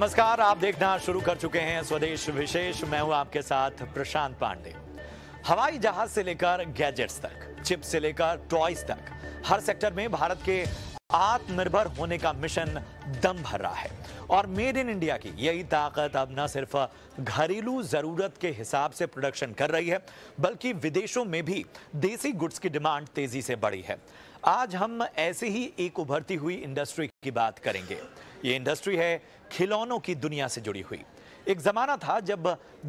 नमस्कार आप देखना शुरू कर चुके हैं स्वदेश विशेष मैं हूं आपके साथ प्रशांत पांडे हवाई जहाज से लेकर गैजेट्स तक चिप से लेकर टॉयज तक हर सेक्टर में भारत के आत्मनिर्भर होने का मिशन दम भर रहा है और मेड इन इंडिया की यही ताकत अब न सिर्फ घरेलू ज़रूरत के हिसाब से प्रोडक्शन कर रही है बल्कि विदेशों में भी देसी गुड्स की डिमांड तेज़ी से बढ़ी है आज हम ऐसे ही एक उभरती हुई इंडस्ट्री की बात करेंगे ये इंडस्ट्री है खिलौनों की दुनिया से जुड़ी हुई एक ज़माना था जब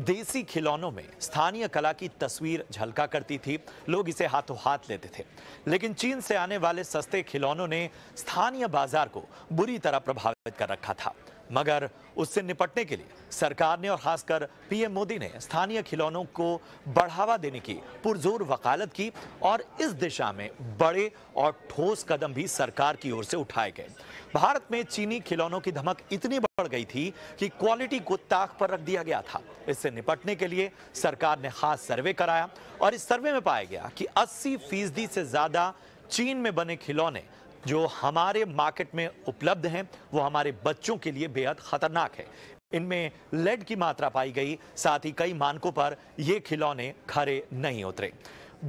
देसी खिलौनों में स्थानीय कला की तस्वीर झलका करती थी लोग इसे हाथों हाथ लेते थे लेकिन चीन से आने वाले सस्ते खिलौनों ने स्थानीय बाजार को बुरी तरह प्रभावित कर रखा था मगर उससे निपटने के लिए सरकार ने और खासकर पीएम मोदी ने स्थानीय खिलौनों को बढ़ावा देने की पुरजोर वकालत की और इस दिशा में बड़े और ठोस कदम भी सरकार की ओर से उठाए गए भारत में चीनी खिलौनों की धमक इतनी बढ़ गई थी कि क्वालिटी को ताक पर रख दिया गया था इससे निपटने के लिए सरकार ने खास सर्वे कराया और इस सर्वे में पाया गया कि अस्सी फीसदी से ज़्यादा चीन में बने खिलौने जो हमारे मार्केट में उपलब्ध हैं वो हमारे बच्चों के लिए बेहद खतरनाक है इनमें लेड की मात्रा पाई गई साथ ही कई मानकों पर ये खिलौने खरे नहीं उतरे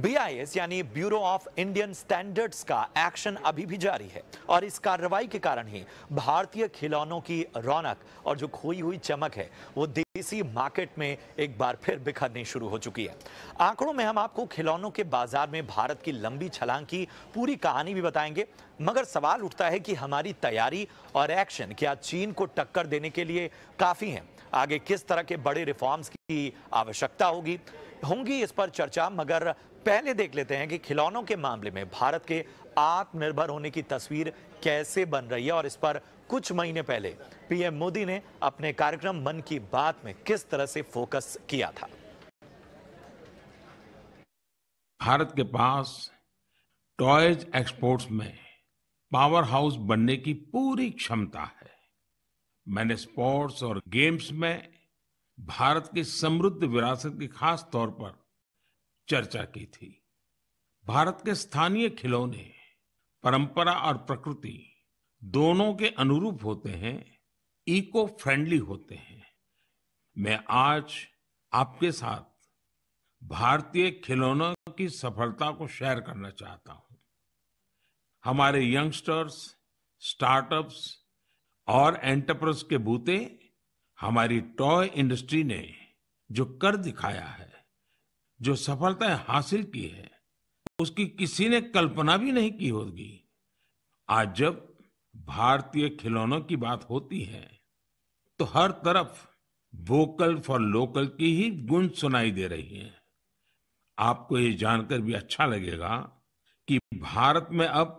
बीआईएस यानी ब्यूरो ऑफ इंडियन स्टैंडर्ड्स का एक्शन अभी भी जारी है और इस कार्रवाई के कारण ही भारतीय खिलौनों की रौनक और जो खोई हुई चमक है वो इसी मार्केट में एक बार फिर बिखरनी शुरू हो चुकी है आंकड़ों में हम आपको खिलौनों के बाजार में भारत की लंबी छलांग की पूरी कहानी भी बताएंगे मगर सवाल उठता है कि हमारी तैयारी और एक्शन क्या चीन को टक्कर देने के लिए काफ़ी है आगे किस तरह के बड़े रिफॉर्म्स की आवश्यकता होगी होंगी इस पर चर्चा मगर पहले देख लेते हैं कि खिलौनों के मामले में भारत के आत्मनिर्भर होने की तस्वीर कैसे बन रही है और इस पर कुछ महीने पहले पीएम मोदी ने अपने कार्यक्रम मन की बात में किस तरह से फोकस किया था भारत के पास टॉयज एक्सपोर्ट्स में पावर हाउस बनने की पूरी क्षमता है मैंने स्पोर्ट्स और गेम्स में भारत की समृद्ध विरासत की खास तौर पर चर्चा की थी भारत के स्थानीय खिलौने परंपरा और प्रकृति दोनों के अनुरूप होते हैं इको फ्रेंडली होते हैं मैं आज आपके साथ भारतीय खिलौनों की सफलता को शेयर करना चाहता हूं हमारे यंगस्टर्स स्टार्टअप्स और एंटरप्रेस के बूते हमारी टॉय इंडस्ट्री ने जो कर दिखाया है जो सफलताएं हासिल की है उसकी किसी ने कल्पना भी नहीं की होगी आज जब भारतीय खिलौनों की बात होती है तो हर तरफ वोकल फॉर लोकल की ही गूंज सुनाई दे रही है आपको ये जानकर भी अच्छा लगेगा कि भारत में अब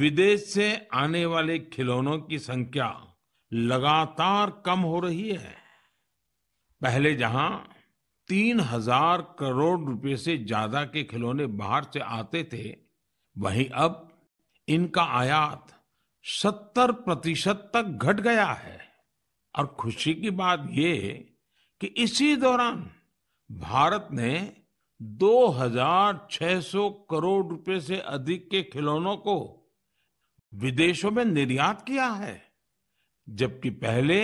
विदेश से आने वाले खिलौनों की संख्या लगातार कम हो रही है पहले जहां तीन हजार करोड़ रुपए से ज्यादा के खिलौने बाहर से आते थे वहीं अब इनका आयात सत्तर प्रतिशत तक घट गया है और खुशी की बात ये कि इसी दौरान भारत ने 2,600 करोड़ रुपए से अधिक के खिलौनों को विदेशों में निर्यात किया है जबकि पहले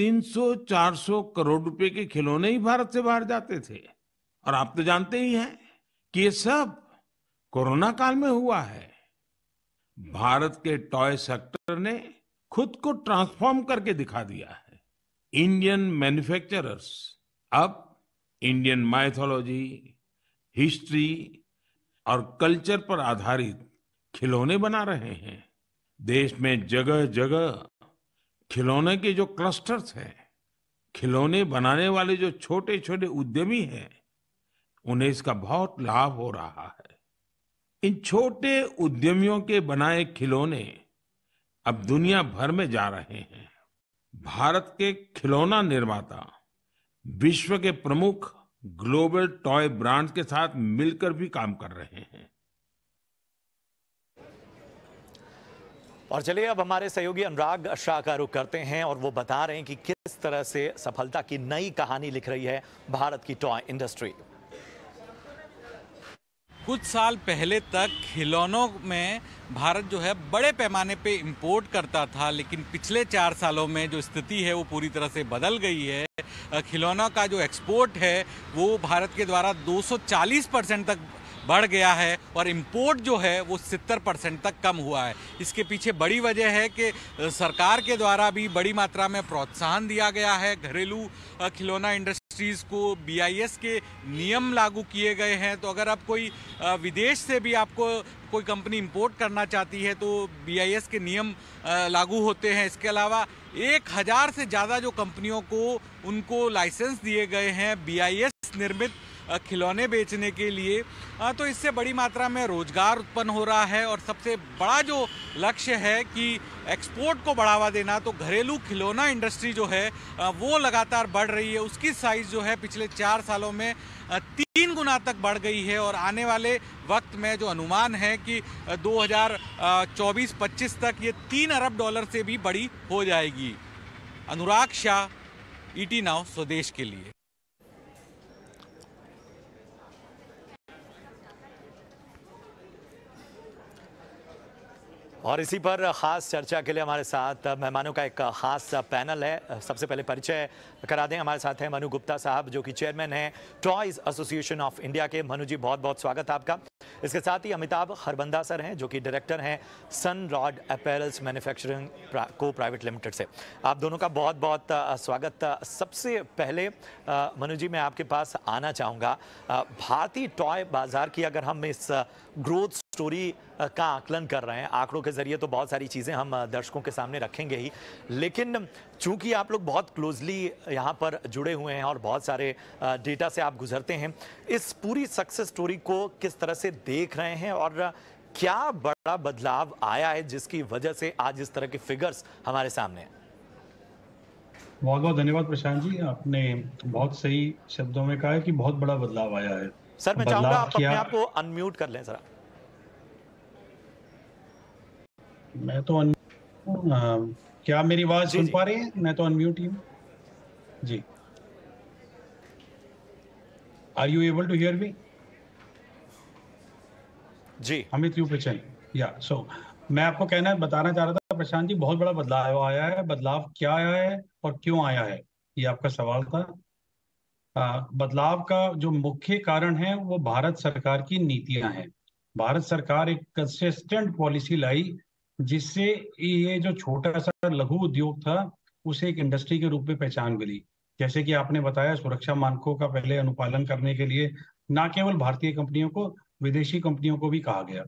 300-400 करोड़ रुपए के खिलौने ही भारत से बाहर जाते थे और आप तो जानते ही हैं कि ये सब कोरोना काल में हुआ है भारत के टॉय सेक्टर ने खुद को ट्रांसफॉर्म करके दिखा दिया है इंडियन मैन्युफैक्चरर्स अब इंडियन माइथोलॉजी हिस्ट्री और कल्चर पर आधारित खिलौने बना रहे हैं देश में जगह जगह खिलौने के जो क्लस्टर्स हैं खिलौने बनाने वाले जो छोटे छोटे उद्यमी हैं उन्हें इसका बहुत लाभ हो रहा है इन छोटे उद्यमियों के बनाए खिलौने अब दुनिया भर में जा रहे हैं भारत के खिलौना निर्माता विश्व के प्रमुख ग्लोबल टॉय ब्रांड्स के साथ मिलकर भी काम कर रहे हैं और चलिए अब हमारे सहयोगी अनुराग शाह का रुख करते हैं और वो बता रहे हैं कि किस तरह से सफलता की नई कहानी लिख रही है भारत की टॉय इंडस्ट्री कुछ साल पहले तक खिलौनों में भारत जो है बड़े पैमाने पे इंपोर्ट करता था लेकिन पिछले चार सालों में जो स्थिति है वो पूरी तरह से बदल गई है खिलौना का जो एक्सपोर्ट है वो भारत के द्वारा 240 परसेंट तक बढ़ गया है और इम्पोर्ट जो है वो सितर परसेंट तक कम हुआ है इसके पीछे बड़ी वजह है कि सरकार के द्वारा भी बड़ी मात्रा में प्रोत्साहन दिया गया है घरेलू खिलौना इंडस्ट्रीज़ को बीआईएस के नियम लागू किए गए हैं तो अगर आप कोई विदेश से भी आपको कोई कंपनी इंपोर्ट करना चाहती है तो बी के नियम लागू होते हैं इसके अलावा एक हज़ार से ज़्यादा जो कंपनियों को उनको लाइसेंस दिए गए हैं बी निर्मित खिलौने बेचने के लिए तो इससे बड़ी मात्रा में रोज़गार उत्पन्न हो रहा है और सबसे बड़ा जो लक्ष्य है कि एक्सपोर्ट को बढ़ावा देना तो घरेलू खिलौना इंडस्ट्री जो है वो लगातार बढ़ रही है उसकी साइज़ जो है पिछले चार सालों में तीन गुना तक बढ़ गई है और आने वाले वक्त में जो अनुमान है कि 2024-25 तक ये तीन अरब डॉलर से भी बड़ी हो जाएगी Anurag Shah ET e now Swadesh के लिए और इसी पर ख़ास चर्चा के लिए हमारे साथ मेहमानों का एक ख़ास पैनल है सबसे पहले परिचय करा दें हमारे साथ हैं मनु गुप्ता साहब जो कि चेयरमैन हैं टॉयज़ एसोसिएशन ऑफ इंडिया के मनु जी बहुत बहुत स्वागत है आपका इसके साथ ही अमिताभ हरबंदा सर हैं जो कि डायरेक्टर हैं sun rod apparels manufacturing co private limited से आप दोनों का बहुत बहुत स्वागत सबसे पहले मनु जी मैं आपके पास आना चाहूँगा भारतीय टॉय बाज़ार की अगर हम इस ग्रोथ स्टोरी का आकलन कर रहे हैं आंकड़ों के जरिए तो बहुत सारी चीज़ें हम दर्शकों के सामने रखेंगे ही लेकिन चूंकि आप लोग बहुत क्लोजली यहाँ पर जुड़े हुए हैं और बहुत सारे डेटा से आप गुजरते हैं इस पूरी सक्सेस स्टोरी को किस तरह से देख रहे हैं और क्या बड़ा बदलाव आया है जिसकी वजह से आज इस तरह के फिगर्स हमारे सामने हैं बहुत बहुत धन्यवाद प्रशांत जी आपने बहुत सही शब्दों में कहा है कि बहुत बड़ा बदलाव आया है सर मैं चाहूंगा आप अपने आप को अनम्यूट कर लें सर मैं तो क्या मेरी आवाज सुन पा रही है मैं तो अनम्यूट ही हूँ ji are you able to hear me ji Amit you पिचन या सो मैं आपको कहना बताना चाह रहा था प्रशांत जी बहुत बड़ा बदलाव आया है बदलाव क्या आया है और क्यों आया है ये आपका सवाल था आ, बदलाव का जो मुख्य कारण है वो भारत सरकार की नीतियां हैं भारत सरकार एक कंसिस्टेंट पॉलिसी लाई जिससे ये जो छोटा सा लघु उद्योग था उसे एक इंडस्ट्री के रूप में पहचान मिली जैसे कि आपने बताया सुरक्षा मानकों का पहले अनुपालन करने के लिए न केवल भारतीय कंपनियों को विदेशी कंपनियों को भी कहा गया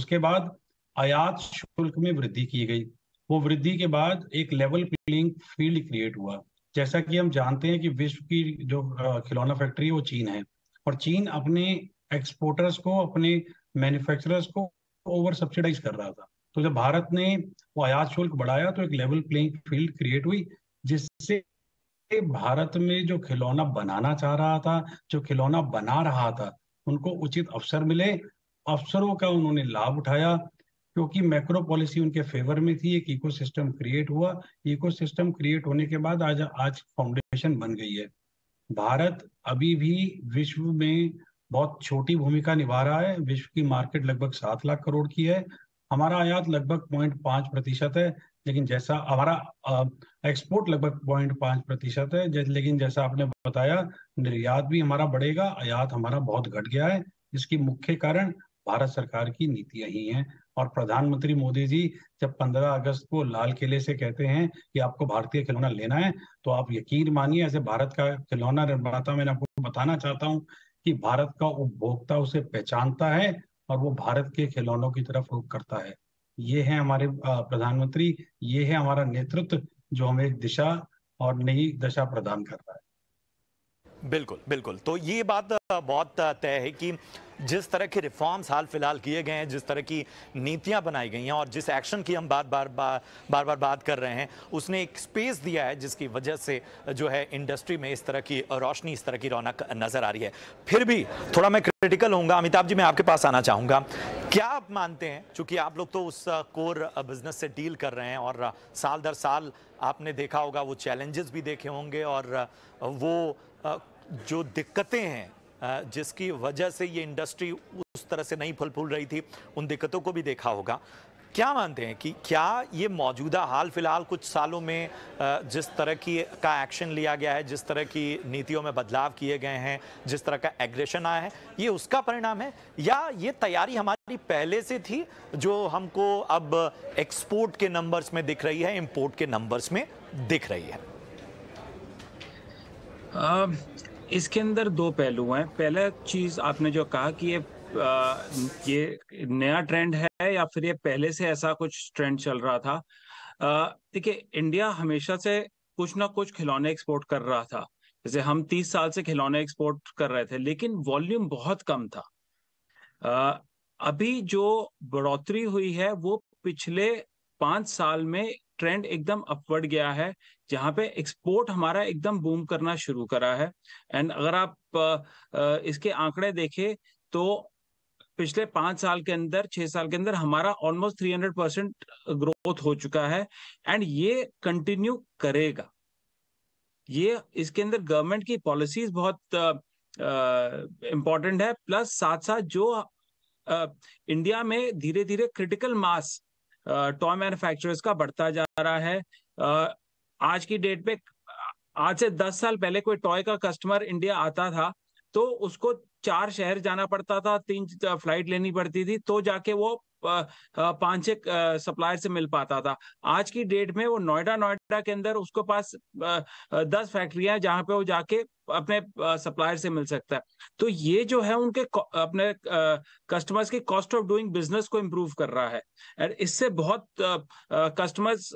उसके बाद आयात शुल्क में वृद्धि की गई वो वृद्धि के बाद एक लेवल प्लेइंग फील्ड क्रिएट हुआ जैसा कि हम जानते हैं कि विश्व की जो खिलौना फैक्ट्री है वो चीन है और चीन अपने एक्सपोर्टर्स को अपने मैन्युफैक्चरर्स को ओवर सब्सिडाइज कर रहा था तो जब भारत ने वो आयात शुल्क बढ़ाया तो एक लेवल प्लेइंग फील्ड क्रिएट हुई जिससे भारत में जो खिलौना बनाना चाह रहा था जो खिलौना बना रहा था उनको उचित अवसर मिले अवसरों का उन्होंने लाभ उठाया क्योंकि मैक्रो पॉलिसी उनके फेवर में थी एक इकोसिस्टम क्रिएट हुआ इकोसिस्टम क्रिएट होने के बाद आज आज फाउंडेशन बन गई है भारत अभी भी विश्व में बहुत छोटी भूमिका निभा रहा है विश्व की मार्केट लगभग सात लाख करोड़ की है हमारा आयात लगभग पॉइंट पांच प्रतिशत है लेकिन जैसा हमारा एक्सपोर्ट लगभग पॉइंट पांच प्रतिशत है लेकिन जैसा आपने बताया निर्यात भी हमारा बढ़ेगा आयात हमारा बहुत घट गया है इसकी मुख्य कारण भारत सरकार की नीतियां ही हैं और प्रधानमंत्री मोदी जी जब 15 अगस्त को लाल किले से कहते हैं कि आपको भारतीय खिलौना लेना है तो आप यकीन मानिए ऐसे भारत का खिलौना निर्माता मैंने आपको बताना चाहता हूँ कि भारत का उपभोक्ता उसे पहचानता है और वो भारत के खिलौनों की तरफ रुख करता है ये है हमारे प्रधानमंत्री ये है हमारा नेतृत्व जो हमें दिशा और नई दशा प्रदान कर रहा है बिल्कुल बिल्कुल तो ये बात बहुत तय है कि जिस तरह के रिफॉर्म्स हाल फिलहाल किए गए हैं जिस तरह की नीतियां बनाई गई हैं और जिस एक्शन की हम बार बार बार बार बार बात कर रहे हैं उसने एक स्पेस दिया है जिसकी वजह से जो है इंडस्ट्री में इस तरह की रोशनी इस तरह की रौनक नज़र आ रही है फिर भी थोड़ा मैं क्रिटिकल हूँ अमिताभ जी मैं आपके पास आना चाहूँगा क्या आप मानते हैं चूँकि आप लोग तो उस कोर बिजनेस से डील कर रहे हैं और साल दर साल आपने देखा होगा वो चैलेंजेस भी देखे होंगे और वो जो दिक्कतें हैं जिसकी वजह से ये इंडस्ट्री उस तरह से नहीं फल फूल रही थी उन दिक्कतों को भी देखा होगा क्या मानते हैं कि क्या ये मौजूदा हाल फिलहाल कुछ सालों में जिस तरह की का एक्शन लिया गया है जिस तरह की नीतियों में बदलाव किए गए हैं जिस तरह का एग्रेशन आया है ये उसका परिणाम है या ये तैयारी हमारी पहले से थी जो हमको अब एक्सपोर्ट के नंबर्स में दिख रही है इम्पोर्ट के नंबर्स में दिख रही है आ, इसके अंदर दो पहलू हैं पहला चीज आपने जो कहा कि ये आ, ये नया ट्रेंड है या फिर ये पहले से ऐसा कुछ ट्रेंड चल रहा था देखिए इंडिया हमेशा से कुछ ना कुछ खिलौने एक्सपोर्ट कर रहा था जैसे हम तीस साल से खिलौने एक्सपोर्ट कर रहे थे लेकिन वॉल्यूम बहुत कम था आ, अभी जो बढ़ोतरी हुई है वो पिछले पांच साल में ट्रेंड एकदम अपवर्ड गया है जहाँ पे एक्सपोर्ट हमारा एकदम बूम करना शुरू करा है एंड अगर आप इसके आंकड़े देखें तो पिछले पांच साल के अंदर छह साल के अंदर हमारा almost three hundred percent growth हो चुका है एंड ये कंटिन्यू करेगा ये इसके अंदर गवर्नमेंट की पॉलिसीज बहुत इम्पॉर्टेंट है प्लस साथ साथ जो आ, इंडिया में धीरे धीरे क्रिटिकल मास टॉय मैन्युफैक्चरर्स का बढ़ता जा रहा है आज की डेट पे आज से दस साल पहले कोई टॉय का कस्टमर इंडिया आता था तो उसको चार शहर जाना पड़ता था तीन फ्लाइट लेनी पड़ती थी तो जाके वो पांच एक सप्लायर से मिल पाता था आज की डेट में वो नोएडा नोएडा के अंदर उसको पास दस फैक्ट्रियां जहां पे वो जाके अपने सप्लायर से मिल सकता है तो ये जो है उनके अपने कस्टमर्स की कॉस्ट ऑफ डूइंग बिजनेस को इम्प्रूव कर रहा है और इससे बहुत कस्टमर्स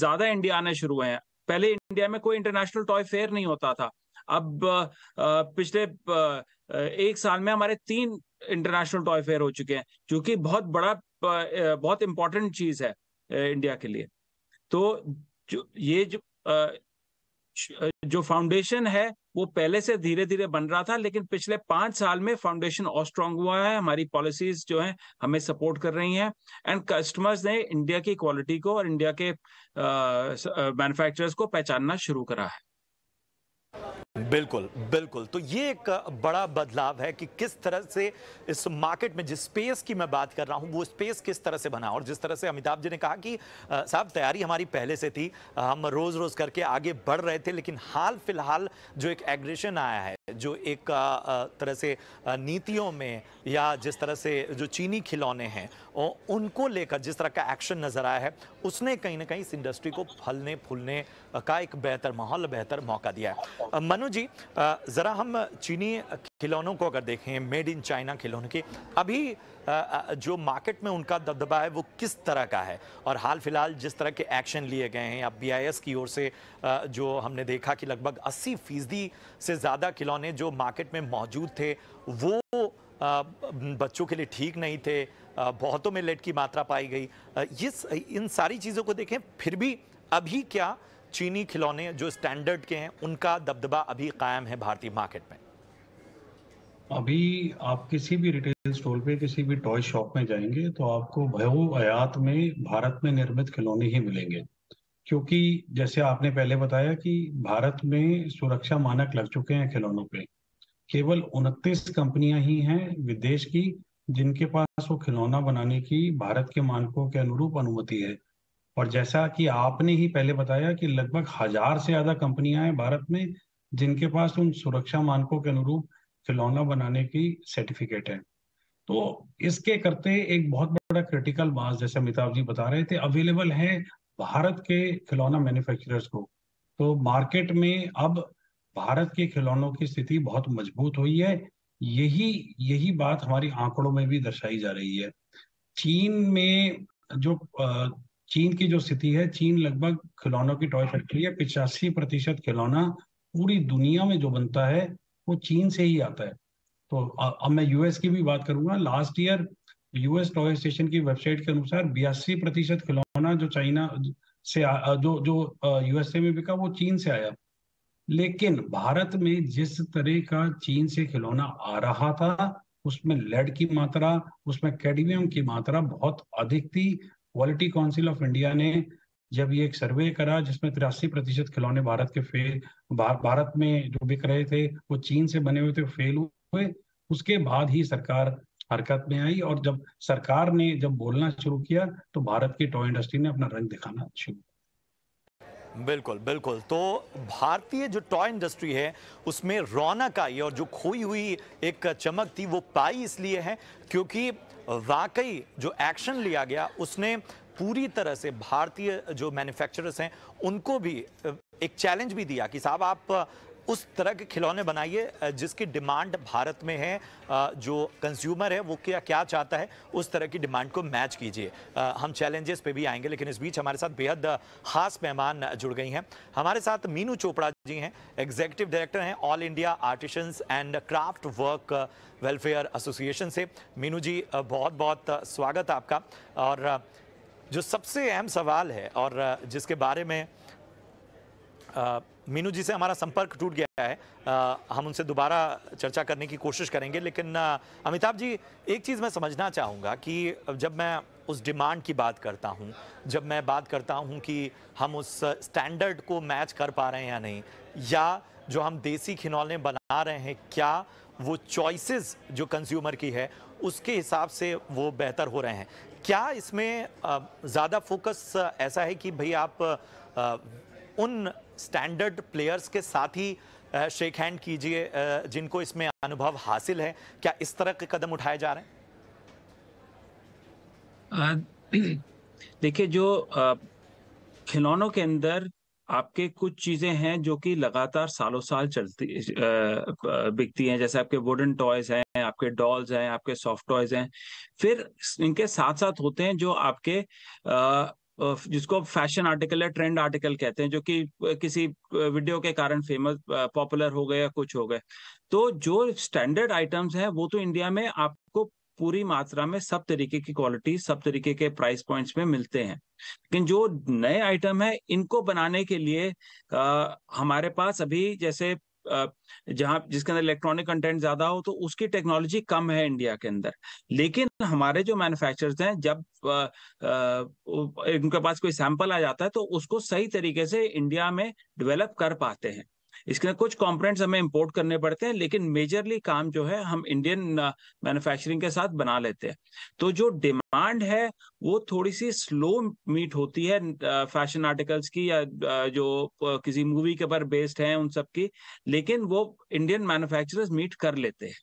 ज्यादा इंडिया आने शुरू हुए हैं पहले इंडिया में कोई इंटरनेशनल टॉय फेयर नहीं होता था अब पिछले एक साल में हमारे तीन इंटरनेशनल टॉय फेयर हो चुके हैं जो कि बहुत बड़ा बहुत इंपॉर्टेंट चीज है इंडिया के लिए तो जो ये जो जो फाउंडेशन है वो पहले से धीरे धीरे बन रहा था लेकिन पिछले पांच साल में फाउंडेशन और स्ट्रांग हुआ है हमारी पॉलिसीज जो है हमें सपोर्ट कर रही हैं एंड कस्टमर्स ने इंडिया की क्वालिटी को और इंडिया के मैन्युफैक्चरर्स को पहचानना शुरू करा है बिल्कुल बिल्कुल तो ये एक बड़ा बदलाव है कि किस तरह से इस मार्केट में जिस स्पेस की मैं बात कर रहा हूँ वो स्पेस किस तरह से बना और जिस तरह से अमिताभ जी ने कहा कि साहब तैयारी हमारी पहले से थी हम रोज़ रोज़ करके आगे बढ़ रहे थे लेकिन हाल फिलहाल जो एक एग्रेशन आया है जो एक तरह से नीतियों में या जिस तरह से जो चीनी खिलौने हैं उनको लेकर जिस तरह का एक्शन नज़र आया है उसने कहीं ना कहीं इस इंडस्ट्री को फलने फूलने का एक बेहतर माहौल बेहतर मौका दिया है मनु जी ज़रा हम चीनी खिलौनों को अगर देखें मेड इन चाइना खिलौने की अभी जो मार्केट में उनका दबदबा है वो किस तरह का है और हाल फिलहाल जिस तरह के एक्शन लिए गए हैं अब बीआईएस की ओर से जो हमने देखा कि लगभग 80 फीसदी से ज़्यादा खिलौने जो मार्केट में मौजूद थे वो बच्चों के लिए ठीक नहीं थे बहुतों में लेट की मात्रा पाई गई इस इन सारी चीज़ों को देखें फिर भी अभी क्या चीनी खिलौने जो स्टैंडर्ड के हैं उनका दबदबा अभी कायम है भारतीय मार्केट में अभी आप किसी भी रिटेल स्टोर पे किसी भी टॉय शॉप में जाएंगे तो आपको भयो आयात में भारत में निर्मित खिलौने ही मिलेंगे क्योंकि जैसे आपने पहले बताया कि भारत में सुरक्षा मानक लग चुके हैं खिलौनों पे केवल उनतीस कंपनियां ही हैं विदेश की जिनके पास वो खिलौना बनाने की भारत के मानकों के अनुरूप अनुमति है और जैसा कि आपने ही पहले बताया कि लगभग हजार से ज्यादा कंपनियां हैं भारत में जिनके पास उन सुरक्षा मानकों के अनुरूप खिलौना बनाने की सर्टिफिकेट है तो इसके करते एक बहुत बड़ा क्रिटिकल मास जैसे अमिताभ जी बता रहे थे अवेलेबल है भारत के खिलौना मैन्युफैक्चरर्स को तो मार्केट में अब भारत के खिलौनों की स्थिति बहुत मजबूत हुई है यही यही बात हमारी आंकड़ों में भी दर्शाई जा रही है चीन में जो चीन की जो स्थिति है चीन लगभग खिलौनों की टॉय फैक्ट्री है पिचासी प्रतिशत खिलौना पूरी दुनिया में जो बनता है वो चीन से ही आता है तो अब मैं यूएस की भी बात करूंगा last year US toy station की वेबसाइट के अनुसार बयासी प्रतिशत खिलौना जो चाइना से आ, जो जो यूएसए में बिका वो चीन से आया लेकिन भारत में जिस तरह का चीन से खिलौना आ रहा था उसमें लेड की मात्रा उसमें कैडमियम की मात्रा बहुत अधिक थी क्वालिटी काउंसिल ऑफ इंडिया ने जब ये एक सर्वे करा जिसमें तिरासी प्रतिशत खिलौने भारत के फेल भा, भारत में जो बिक रहे थे वो चीन से बने हुए थे फेल हुए उसके बाद ही सरकार हरकत में आई और जब सरकार ने जब बोलना शुरू किया तो भारत की टॉय इंडस्ट्री ने अपना रंग दिखाना शुरू बिल्कुल बिल्कुल तो भारतीय जो टॉय इंडस्ट्री है उसमें रौनक आई और जो खोई हुई एक चमक थी वो पाई इसलिए है क्योंकि वाकई जो एक्शन लिया गया उसने पूरी तरह से भारतीय जो मैन्युफैक्चरर्स हैं उनको भी एक चैलेंज भी दिया कि साहब आप उस तरह के खिलौने बनाइए जिसकी डिमांड भारत में है जो कंज्यूमर है वो क्या क्या चाहता है उस तरह की डिमांड को मैच कीजिए हम चैलेंजेस पे भी आएंगे लेकिन इस बीच हमारे साथ बेहद खास मेहमान जुड़ गई हैं हमारे साथ मीनू चोपड़ा जी हैं एग्जीक्यूटिव डायरेक्टर हैं all India artisans and craft work welfare association से मीनू जी बहुत बहुत स्वागत आपका और जो सबसे अहम सवाल है और जिसके बारे में मीनू जी से हमारा संपर्क टूट गया है आ, हम उनसे दोबारा चर्चा करने की कोशिश करेंगे लेकिन अमिताभ जी एक चीज़ मैं समझना चाहूँगा कि जब मैं उस डिमांड की बात करता हूँ जब मैं बात करता हूँ कि हम उस स्टैंडर्ड को मैच कर पा रहे हैं या नहीं या जो हम देसी खिलौने बना रहे हैं क्या वो चॉइसेस जो कंज्यूमर की है उसके हिसाब से वो बेहतर हो रहे हैं क्या इसमें ज़्यादा फोकस ऐसा है कि भाई आप उन स्टैंडर्ड प्लेयर्स के साथ ही शेक हैंड कीजिए जिनको इसमें अनुभव हासिल है क्या इस तरह के कदम उठाए जा रहे हैं देखिए जो खिलौनों के अंदर आपके कुछ चीजें हैं जो कि लगातार सालों साल चलती बिकती हैं जैसे आपके वुडन टॉयज हैं आपके डॉल्स हैं आपके सॉफ्ट टॉयज हैं फिर इनके साथ साथ होते हैं जो आपके आ, जिसको फैशन आर्टिकल या ट्रेंड आर्टिकल कहते हैं जो कि किसी वीडियो के कारण फेमस पॉपुलर हो गए या कुछ हो गए तो जो स्टैंडर्ड आइटम्स हैं वो तो इंडिया में आपको पूरी मात्रा में सब तरीके की क्वालिटी सब तरीके के प्राइस पॉइंट्स में मिलते हैं लेकिन जो नए आइटम है इनको बनाने के लिए आ, हमारे पास अभी जैसे जहाँ जिसके अंदर इलेक्ट्रॉनिक कंटेंट ज्यादा हो तो उसकी टेक्नोलॉजी कम है इंडिया के अंदर लेकिन हमारे जो मैन्युफैक्चरर्स हैं जब उनके पास कोई सैंपल आ जाता है तो उसको सही तरीके से इंडिया में डेवलप कर पाते हैं इसके कुछ कॉम्पोनेंट्स हमें इम्पोर्ट करने पड़ते हैं लेकिन मेजरली काम जो है हम इंडियन मैन्युफैक्चरिंग uh, के साथ बना लेते हैं तो जो डिमांड है वो थोड़ी सी स्लो मीट होती है फैशन uh, आर्टिकल्स की या uh, जो किसी मूवी के ऊपर बेस्ड है उन सब की लेकिन वो इंडियन मैन्युफैक्चरर्स मीट कर लेते हैं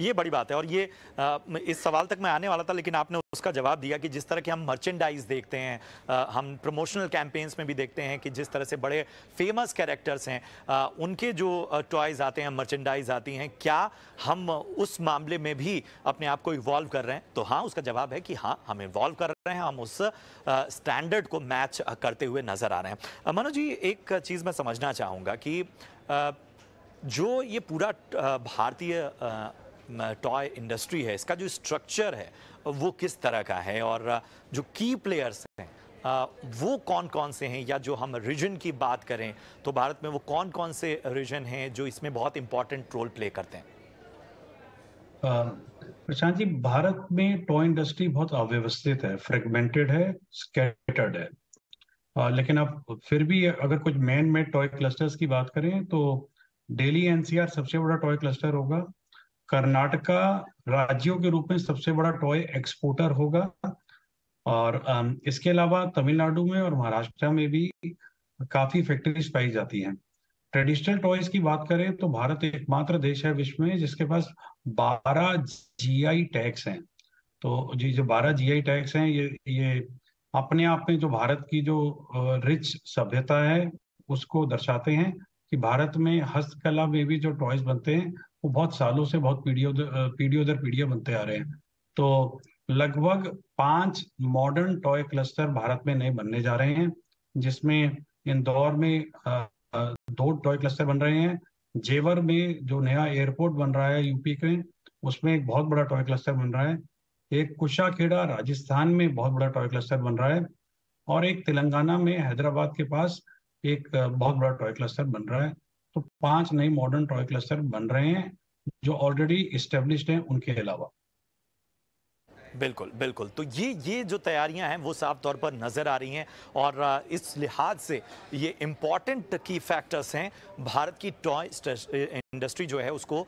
ये बड़ी बात है और ये आ, इस सवाल तक मैं आने वाला था लेकिन आपने उसका जवाब दिया कि जिस तरह के हम मर्चेंडाइज देखते हैं आ, हम प्रमोशनल कैंपेन्स में भी देखते हैं कि जिस तरह से बड़े फेमस कैरेक्टर्स हैं आ, उनके जो टॉयज़ आते हैं मर्चेंडाइज आती हैं क्या हम उस मामले में भी अपने आप को इवॉल्व कर रहे हैं तो हाँ उसका जवाब है कि हाँ हम इवॉल्व कर रहे हैं हम उस स्टैंडर्ड को मैच करते हुए नज़र आ रहे हैं मनोज जी एक चीज़ मैं समझना चाहूँगा कि जो ये पूरा भारतीय टॉय इंडस्ट्री है इसका जो स्ट्रक्चर है वो किस तरह का है और जो की प्लेयर्स हैं वो कौन कौन से हैं या जो हम रीजन की बात करें तो भारत में वो कौन कौन से रीजन हैं जो इसमें बहुत इम्पोर्टेंट रोल प्ले करते हैं प्रशांत जी भारत में टॉय इंडस्ट्री बहुत अव्यवस्थित है फ्रेगमेंटेड है स्कैटर्ड है आ, लेकिन अब फिर भी अगर कुछ मेन मेड टॉय क्लस्टर्स की बात करें तो डेली एनसीआर सबसे बड़ा टॉय क्लस्टर होगा कर्नाटका राज्यों के रूप में सबसे बड़ा टॉय एक्सपोर्टर होगा और इसके अलावा तमिलनाडु में और महाराष्ट्र में भी काफी फैक्ट्रीज पाई जाती हैं ट्रेडिशनल टॉयज की बात करें तो भारत एकमात्र देश है विश्व में जिसके पास 12 जीआई टैक्स हैं तो जी जो 12 जीआई टैक्स हैं ये ये अपने आप में जो भारत की जो रिच सभ्यता है उसको दर्शाते हैं कि भारत में हस्तकला में भी जो टॉयज बनते हैं वो बहुत सालों से बहुत पीढ़ियों पीढ़ियों दर पीढ़ियां बनते आ रहे हैं तो लगभग पांच मॉडर्न टॉय क्लस्टर भारत में नए बनने जा रहे हैं जिसमें इंदौर में दो टॉय क्लस्टर बन रहे हैं जेवर में जो नया एयरपोर्ट बन रहा है यूपी के उसमें एक बहुत बड़ा टॉय क्लस्टर बन रहा है एक कुशाखेड़ा राजस्थान में बहुत बड़ा टॉय क्लस्टर बन रहा है और एक तेलंगाना में हैदराबाद के पास एक बहुत बड़ा टॉय क्लस्टर बन रहा है तो पांच नए मॉडर्न टॉय क्लस्टर बन रहे हैं जो ऑलरेडी स्टेब्लिश हैं उनके अलावा बिल्कुल बिल्कुल तो ये ये जो तैयारियां हैं वो साफ तौर पर नज़र आ रही हैं और इस लिहाज से ये इम्पॉर्टेंट की फैक्टर्स हैं भारत की टॉय इंडस्ट्री जो है उसको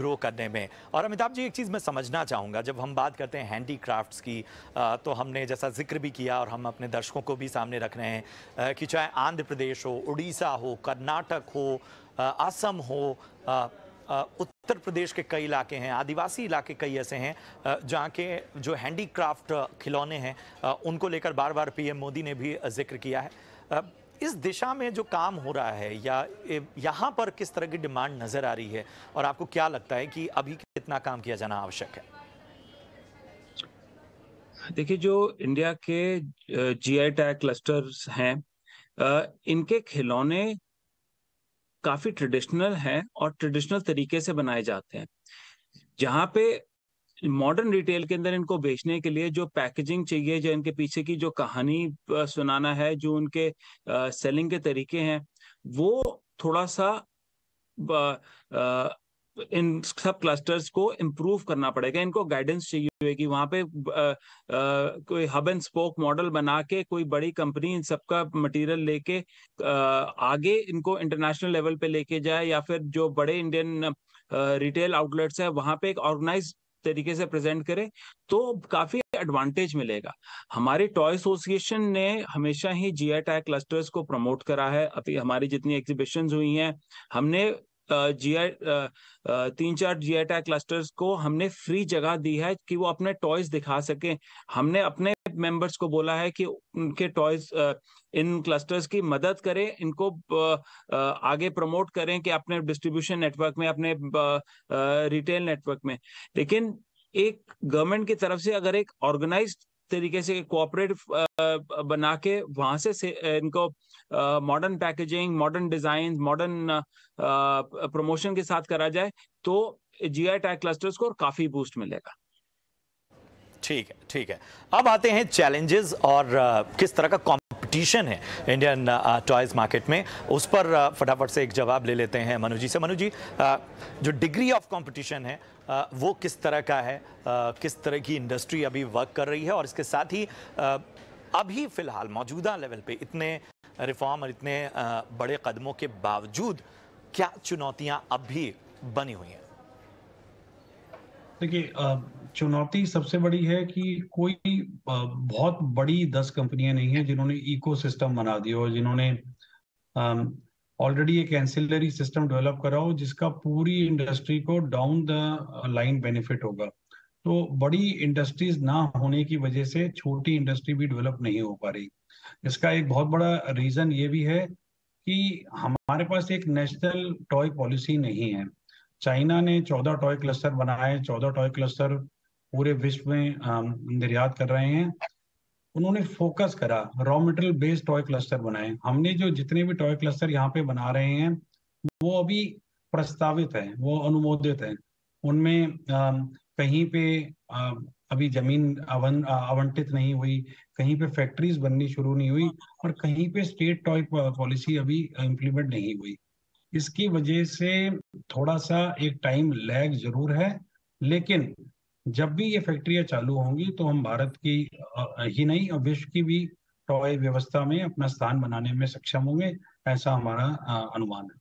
ग्रो करने में और अमिताभ जी एक चीज़ मैं समझना चाहूँगा जब हम बात करते हैं हैंडी क्राफ्ट्स की तो हमने जैसा जिक्र भी किया और हम अपने दर्शकों को भी सामने रख रहे हैं कि चाहे आंध्र प्रदेश हो उड़ीसा हो कर्नाटक हो असम हो उत्तर प्रदेश के कई इलाके हैं आदिवासी इलाके कई ऐसे हैं जहाँ के जो हैंडीक्राफ्ट खिलौने हैं उनको लेकर बार बार पीएम मोदी ने भी जिक्र किया है इस दिशा में जो काम हो रहा है या यहाँ पर किस तरह की डिमांड नज़र आ रही है और आपको क्या लगता है कि अभी कितना काम किया जाना आवश्यक है देखिए जो इंडिया के जीआई टैग क्लस्टर्स हैं इनके खिलौने काफी ट्रेडिशनल हैं और ट्रेडिशनल तरीके से बनाए जाते हैं जहाँ पे मॉडर्न रिटेल के अंदर इनको बेचने के लिए जो पैकेजिंग चाहिए जो इनके पीछे की जो कहानी सुनाना है जो उनके सेलिंग के तरीके हैं वो थोड़ा सा इन सब क्लस्टर्स को इम्प्रूव करना पड़ेगा इनको गाइडेंस चाहिए होगी वहाँ पे आ, आ, कोई हब एंड स्पोक मॉडल बना के कोई बड़ी कंपनी इन सबका मटेरियल लेके आगे इनको इंटरनेशनल लेवल पे लेके जाए या फिर जो बड़े इंडियन रिटेल आउटलेट्स है वहाँ पे एक ऑर्गेनाइज तरीके से प्रेजेंट करे तो काफी एडवांटेज मिलेगा हमारी टॉय एसोसिएशन ने हमेशा ही जी टैग क्लस्टर्स को प्रमोट करा है अभी हमारी जितनी एग्जीबिशन हुई हैं हमने जी आई तीन चार जी आई टैग क्लस्टर्स को हमने फ्री जगह दी है कि वो अपने टॉयज दिखा सके हमने अपने मेंबर्स को बोला है कि उनके टॉयज इन क्लस्टर्स की मदद करें इनको आगे प्रमोट करें कि अपने डिस्ट्रीब्यूशन नेटवर्क में अपने रिटेल नेटवर्क में लेकिन एक गवर्नमेंट की तरफ से अगर एक ऑर्गेनाइज्ड तरीके से कोऑपरेट बना के वहां से, से इनको modern packaging modern design modern promotion के साथ करा जाए तो जीआई टैग क्लस्टर्स को काफी बूस्ट मिलेगा ठीक है ठीक है अब आते हैं चैलेंजेस और आ, किस तरह का कंपटीशन है इंडियन टॉयज मार्केट में उस पर फटाफट से एक जवाब ले लेते हैं मनु जी से मनु जी जो डिग्री ऑफ कंपटीशन है वो किस तरह का है किस तरह की इंडस्ट्री अभी वर्क कर रही है और इसके साथ ही अभी फ़िलहाल मौजूदा लेवल पे इतने रिफॉर्म और इतने बड़े कदमों के बावजूद क्या चुनौतियां अब भी बनी हुई हैं देखिए चुनौती सबसे बड़ी है कि कोई बहुत बड़ी दस कंपनियां नहीं है जिन्होंने इकोसिस्टम बना दिया और जिन्होंने ऑलरेडी एक एंसिलरी सिस्टम डेवलप करा हो जिसका पूरी इंडस्ट्री को डाउन द लाइन बेनिफिट होगा तो बड़ी इंडस्ट्रीज ना होने की वजह से छोटी इंडस्ट्री भी डेवलप नहीं हो पा रही इसका एक बहुत बड़ा रीजन ये भी है कि हमारे पास एक नेशनल टॉय पॉलिसी नहीं है चाइना ने चौदह टॉय क्लस्टर बनाए चौदह टॉय क्लस्टर पूरे विश्व में um, निर्यात कर रहे हैं उन्होंने फोकस करा raw material based toy cluster बनाए हमने जो जितने भी टॉय क्लस्टर यहाँ पे बना रहे हैं वो अभी प्रस्तावित है वो अनुमोदित है उनमें कहीं पे आ, अभी जमीन आवंटित नहीं हुई कहीं पे फैक्ट्रीज बननी शुरू नहीं हुई और कहीं पे स्टेट टॉय पॉलिसी अभी इम्प्लीमेंट नहीं हुई इसकी वजह से थोड़ा सा एक टाइम लैग जरूर है लेकिन जब भी ये फैक्ट्रियां चालू होंगी तो हम भारत की ही नहीं और विश्व की भी टॉय व्यवस्था में अपना स्थान बनाने में सक्षम होंगे ऐसा हमारा अनुमान है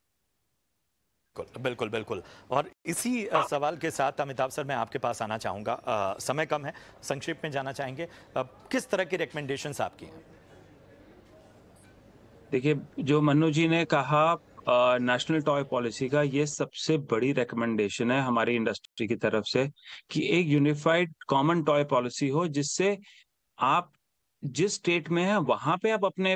बिल्कुल बिल्कुल और इसी हाँ। सवाल के साथ अमिताभ सर मैं आपके पास आना चाहूंगा आ, समय कम है संक्षेप में जाना चाहेंगे आ, किस तरह की रिकमेंडेशन आपकी हैं देखिए जो मनु जी ने कहा नेशनल टॉय पॉलिसी का ये सबसे बड़ी रिकमेंडेशन है हमारी इंडस्ट्री की तरफ से कि एक यूनिफाइड कॉमन टॉय पॉलिसी हो जिससे आप जिस स्टेट में है वहां पे आप अपने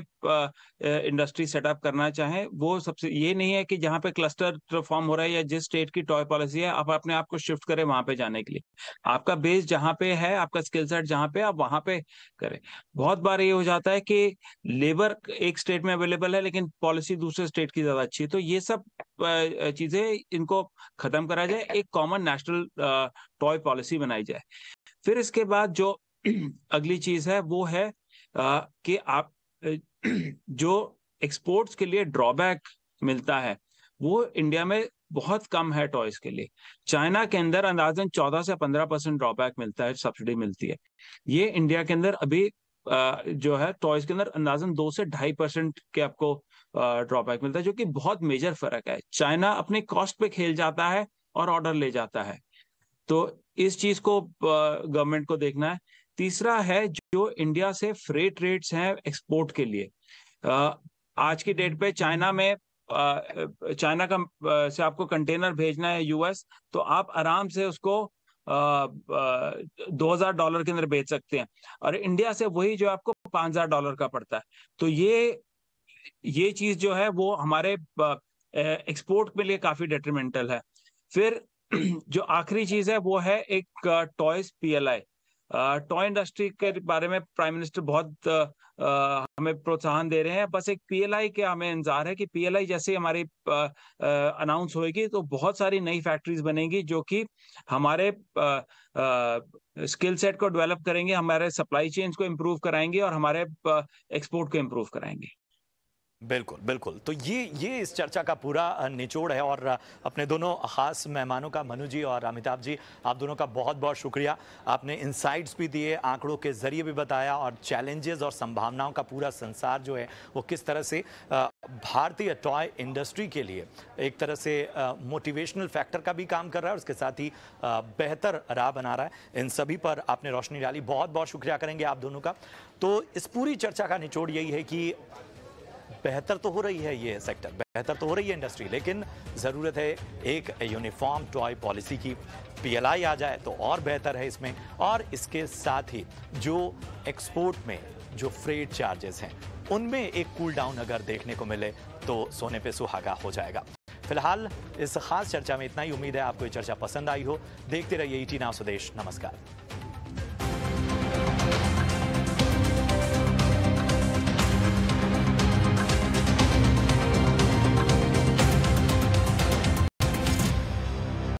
इंडस्ट्री सेटअप करना चाहें वो सबसे ये नहीं है कि जहाँ पे क्लस्टर फॉर्म हो रहा है या जिस स्टेट की टॉय पॉलिसी है आप अपने आप को शिफ्ट करें वहां पे जाने के लिए आपका बेस जहाँ पे है आपका स्किल सेट जहाँ पे आप वहां पे करें बहुत बार ये हो जाता है कि लेबर एक स्टेट में अवेलेबल है लेकिन पॉलिसी दूसरे स्टेट की ज्यादा अच्छी है तो ये सब चीजें इनको खत्म करा जाए एक कॉमन नेशनल टॉय पॉलिसी बनाई जाए फिर इसके बाद जो अगली चीज है वो है कि आप जो एक्सपोर्ट्स के लिए ड्रॉबैक मिलता है वो इंडिया में बहुत कम है टॉयज के लिए चाइना के अंदर अंदाजन 14 से 15 परसेंट ड्रॉबैक मिलता है सब्सिडी मिलती है ये इंडिया के अंदर अभी जो है टॉयज के अंदर अंदाजन दो से ढाई परसेंट के आपको ड्रॉबैक मिलता है जो कि बहुत मेजर फर्क है चाइना अपने कॉस्ट पे खेल जाता है और ऑर्डर ले जाता है तो इस चीज को गवर्नमेंट को देखना है तीसरा है जो इंडिया से फ्रेट रेट्स हैं एक्सपोर्ट के लिए आज की डेट पे चाइना में चाइना का से आपको कंटेनर भेजना है यूएस तो आप आराम से उसको दो हजार डॉलर के अंदर भेज सकते हैं और इंडिया से वही जो आपको पांच हजार डॉलर का पड़ता है तो ये ये चीज जो है वो हमारे एक्सपोर्ट के लिए काफी डेट्रीमेंटल है फिर जो आखिरी चीज है वो है एक टॉयस पीएलआई टॉय इंडस्ट्री के बारे में प्राइम मिनिस्टर बहुत आ, हमें प्रोत्साहन दे रहे हैं बस एक पीएलआई के हमें इंतजार है कि पीएलआई जैसे हमारी अनाउंस होगी तो बहुत सारी नई फैक्ट्रीज बनेगी जो कि हमारे स्किल सेट को डेवलप करेंगे हमारे सप्लाई चेन्स को इम्प्रूव कराएंगे और हमारे एक्सपोर्ट को इम्प्रूव कराएंगे बिल्कुल बिल्कुल तो ये ये इस चर्चा का पूरा निचोड़ है और अपने दोनों खास मेहमानों का मनु जी और अमिताभ जी आप दोनों का बहुत बहुत शुक्रिया आपने इंसाइट्स भी दिए आंकड़ों के जरिए भी बताया और चैलेंजेस और संभावनाओं का पूरा संसार जो है वो किस तरह से भारतीय टॉय इंडस्ट्री के लिए एक तरह से मोटिवेशनल फैक्टर का भी काम कर रहा है और उसके साथ ही बेहतर राह बना रहा है इन सभी पर आपने रोशनी डाली बहुत बहुत शुक्रिया करेंगे आप दोनों का तो इस पूरी चर्चा का निचोड़ यही है कि बेहतर तो हो रही है ये सेक्टर बेहतर तो हो रही है इंडस्ट्री लेकिन ज़रूरत है एक यूनिफॉर्म टॉय पॉलिसी की पीएलआई आ जाए तो और बेहतर है इसमें और इसके साथ ही जो एक्सपोर्ट में जो फ्रेड चार्जेस हैं उनमें एक कूल डाउन अगर देखने को मिले तो सोने पे सुहागा हो जाएगा फिलहाल इस खास चर्चा में इतना ही उम्मीद है आपको ये चर्चा पसंद आई हो देखते रहिए ईटी नाव स्वदेश नमस्कार